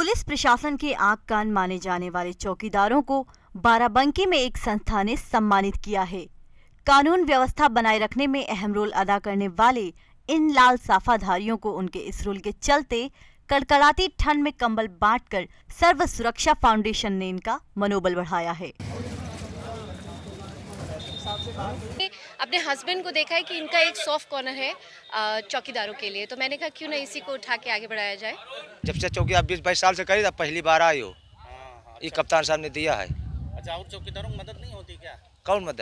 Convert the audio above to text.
Police प्रशासन के आग कान माने जाने वाले चौकीदारों को बाराबंकी में एक संस्था ने सम्मानित किया है कानून व्यवस्था बनाए रखने में अहम रोल अदा करने वाले इन लाल साफाधारियों को उनके इस रोल के चलते कड़कड़ाती ठंड में कंबल बांटकर सर्व सुरक्षा फाउंडेशन ने इनका मनोबल बढ़ाया है अपने हस्बैंड को देखा है कि इनका एक सॉफ्ट कॉर्नर है चौकीदारों के लिए तो मैंने कहा क्यों ना इसी को उठा के आगे बढ़ाया जाए जब से चौकी आप बीस बाईस साल से करी पहली बार आई हो हाँ, हाँ, ये अच्छा। कप्तान साहब ने दिया है अच्छा और चौकीदारों को मदद नहीं होती क्या कौन मदद